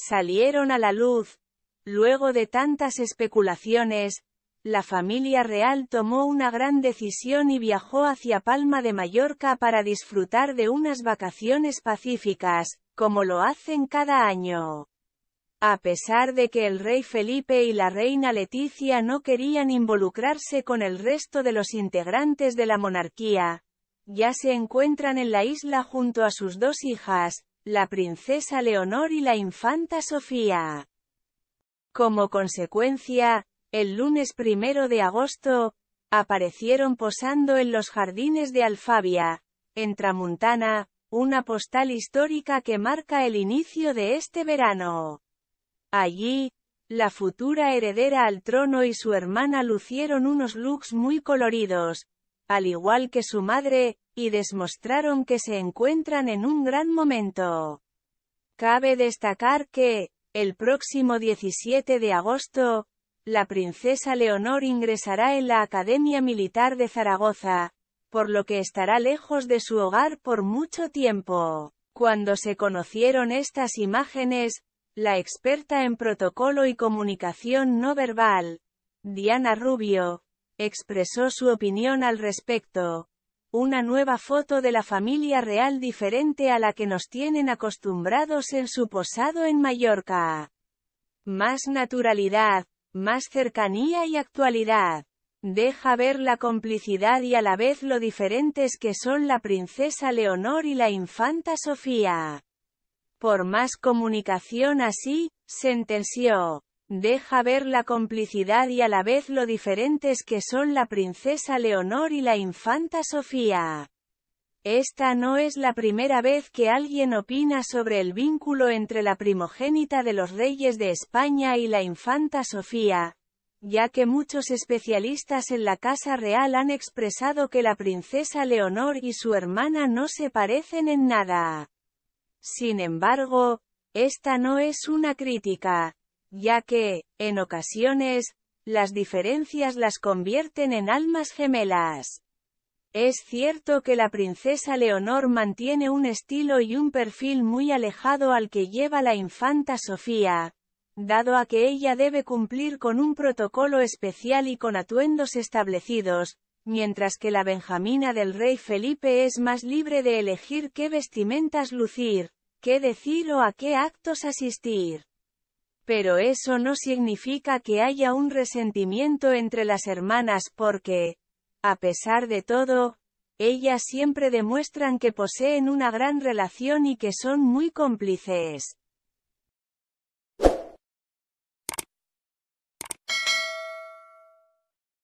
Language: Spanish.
salieron a la luz. Luego de tantas especulaciones, la familia real tomó una gran decisión y viajó hacia Palma de Mallorca para disfrutar de unas vacaciones pacíficas, como lo hacen cada año. A pesar de que el rey Felipe y la reina Leticia no querían involucrarse con el resto de los integrantes de la monarquía, ya se encuentran en la isla junto a sus dos hijas, la princesa Leonor y la infanta Sofía. Como consecuencia, el lunes primero de agosto, aparecieron posando en los jardines de Alfabia, en Tramuntana, una postal histórica que marca el inicio de este verano. Allí, la futura heredera al trono y su hermana lucieron unos looks muy coloridos, al igual que su madre, y demostraron que se encuentran en un gran momento. Cabe destacar que, el próximo 17 de agosto, la princesa Leonor ingresará en la Academia Militar de Zaragoza, por lo que estará lejos de su hogar por mucho tiempo. Cuando se conocieron estas imágenes, la experta en protocolo y comunicación no verbal, Diana Rubio, expresó su opinión al respecto. Una nueva foto de la familia real diferente a la que nos tienen acostumbrados en su posado en Mallorca. Más naturalidad, más cercanía y actualidad. Deja ver la complicidad y a la vez lo diferentes que son la princesa Leonor y la infanta Sofía. Por más comunicación así, sentenció. Deja ver la complicidad y a la vez lo diferentes que son la princesa Leonor y la infanta Sofía. Esta no es la primera vez que alguien opina sobre el vínculo entre la primogénita de los reyes de España y la infanta Sofía, ya que muchos especialistas en la Casa Real han expresado que la princesa Leonor y su hermana no se parecen en nada. Sin embargo, esta no es una crítica, ya que, en ocasiones, las diferencias las convierten en almas gemelas. Es cierto que la princesa Leonor mantiene un estilo y un perfil muy alejado al que lleva la infanta Sofía, dado a que ella debe cumplir con un protocolo especial y con atuendos establecidos, mientras que la Benjamina del rey Felipe es más libre de elegir qué vestimentas lucir, qué decir o a qué actos asistir. Pero eso no significa que haya un resentimiento entre las hermanas porque, a pesar de todo, ellas siempre demuestran que poseen una gran relación y que son muy cómplices.